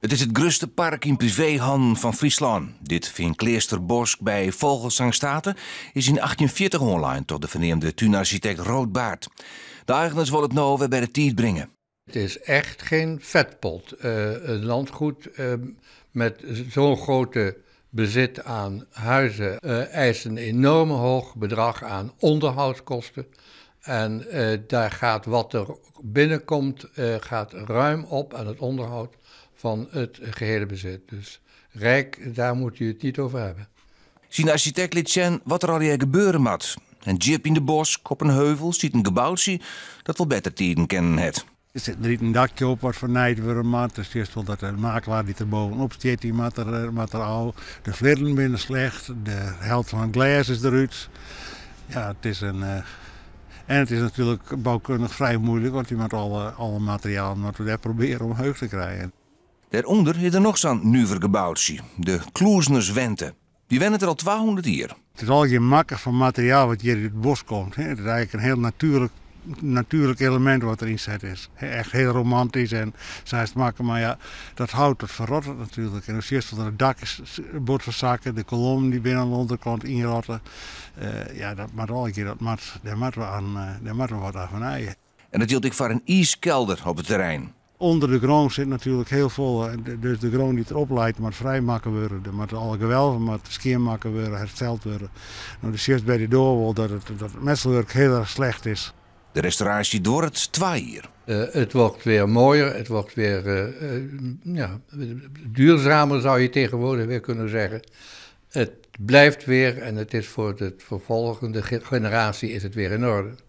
Het is het grootste park in privéhan van Friesland. Dit Vinkleesterbosk bij Vogelsangstaten is in 1840 online tot de verneemde tuinarchitect Roodbaard. De eigenaars willen het nou weer bij de tiet brengen. Het is echt geen vetpot. Eh, een landgoed eh, met zo'n grote bezit aan huizen eh, eist een enorm hoog bedrag aan onderhoudskosten. En eh, daar gaat wat er binnenkomt, eh, gaat ruim op aan het onderhoud van het gehele bezit. Dus Rijk, daar moet je het niet over hebben. Zien architect Litsen wat er al hier gebeuren moet. Een jeep in de bos, op een heuvel, ziet een gebouwtje dat wel beter tien kennen het. Er zit niet een dakje op wat vernijdt er maar het is wel dat de makelaar die er bovenop steekt, die mat er, eh, er al. De vlinderen binnen slecht, de held van glas is eruit. Ja, het is een... En het is natuurlijk bouwkundig vrij moeilijk, want je moet alle, alle materiaal daar proberen om heug te krijgen. Daaronder is er nog zo'n nuvergebouwtje, de Kloesners Wente. Die wennen er al 200 jaar. Het is al je makker van materiaal wat hier in het bos komt. Hè. Het is eigenlijk een heel natuurlijk natuurlijk element wat erin zit is. Echt heel romantisch en zij het maken, maar ja, dat hout, dat verrottert natuurlijk. En als zie je dat het dak is verzakken, de kolommen die binnen de onderkant inrotten. Eh, ja, dat maakt al een keer, dat mat, daar moeten we, aan, eh, daar we wat aan van eien. En dat hield ik voor een ijskelder op het terrein. Onder de grond zit natuurlijk heel veel, eh, dus de grond die erop leidt moet vrijmaken worden, moet alle gewelven moet maken worden, hersteld worden. Nou, dus eerst bij de doorwol dat het, dat het heel erg slecht is. De restauratie door het twaaier. Eh, het wordt weer mooier, het wordt weer eh, eh, ja, duurzamer zou je tegenwoordig weer kunnen zeggen. Het blijft weer en het is voor de vervolgende generatie is het weer in orde.